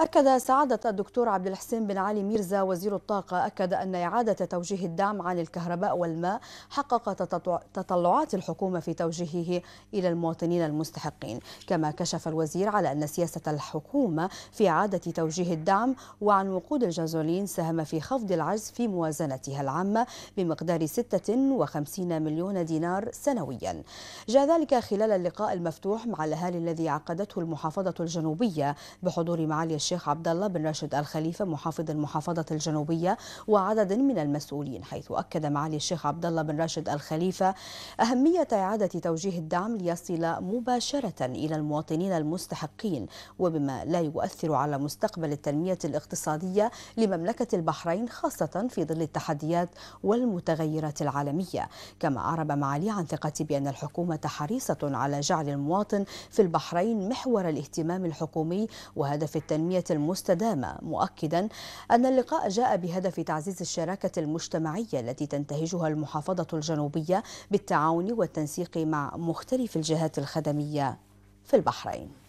أكد سعادة الدكتور عبد الحسين بن علي ميرزا وزير الطاقة أكد أن إعادة توجيه الدعم عن الكهرباء والماء حقق تطلعات الحكومة في توجيهه إلى المواطنين المستحقين كما كشف الوزير على أن سياسة الحكومة في إعادة توجيه الدعم وعن وقود الجازولين ساهم في خفض العجز في موازنتها العامة بمقدار 56 مليون دينار سنويا جاء ذلك خلال اللقاء المفتوح مع الأهالي الذي عقدته المحافظة الجنوبية بحضور معالي الشيخ عبد الله بن راشد الخليفه محافظ المحافظه الجنوبيه وعدد من المسؤولين حيث اكد معالي الشيخ عبد الله بن راشد الخليفه اهميه اعاده توجيه الدعم ليصل مباشره الى المواطنين المستحقين وبما لا يؤثر على مستقبل التنميه الاقتصاديه لمملكه البحرين خاصه في ظل التحديات والمتغيرات العالميه كما اعرب معالي عن ثقته بان الحكومه حريصه على جعل المواطن في البحرين محور الاهتمام الحكومي وهدف التنميه التنميه المستدامة مؤكدا أن اللقاء جاء بهدف تعزيز الشراكة المجتمعية التي تنتهجها المحافظة الجنوبية بالتعاون والتنسيق مع مختلف الجهات الخدمية في البحرين